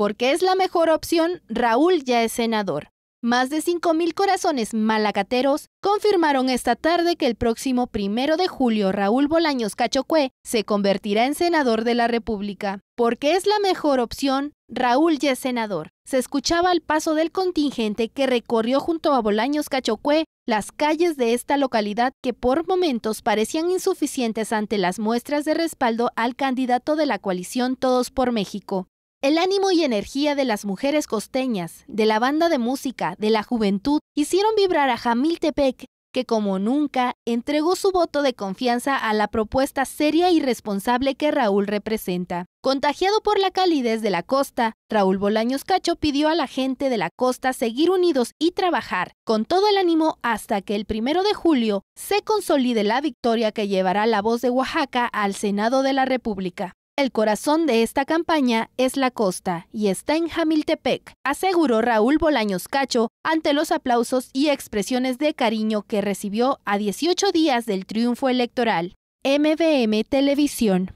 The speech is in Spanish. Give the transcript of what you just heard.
Porque es la mejor opción, Raúl ya es senador. Más de 5.000 corazones malacateros confirmaron esta tarde que el próximo primero de julio Raúl Bolaños Cachocué se convertirá en senador de la República. Porque es la mejor opción, Raúl ya es senador. Se escuchaba el paso del contingente que recorrió junto a Bolaños Cachocué las calles de esta localidad que por momentos parecían insuficientes ante las muestras de respaldo al candidato de la coalición Todos por México. El ánimo y energía de las mujeres costeñas, de la banda de música, de la juventud, hicieron vibrar a Tepec, que como nunca entregó su voto de confianza a la propuesta seria y responsable que Raúl representa. Contagiado por la calidez de la costa, Raúl Bolaños Cacho pidió a la gente de la costa seguir unidos y trabajar con todo el ánimo hasta que el primero de julio se consolide la victoria que llevará la voz de Oaxaca al Senado de la República. El corazón de esta campaña es la costa y está en Hamiltepec", aseguró Raúl Bolaños Cacho ante los aplausos y expresiones de cariño que recibió a 18 días del triunfo electoral. MVM Televisión.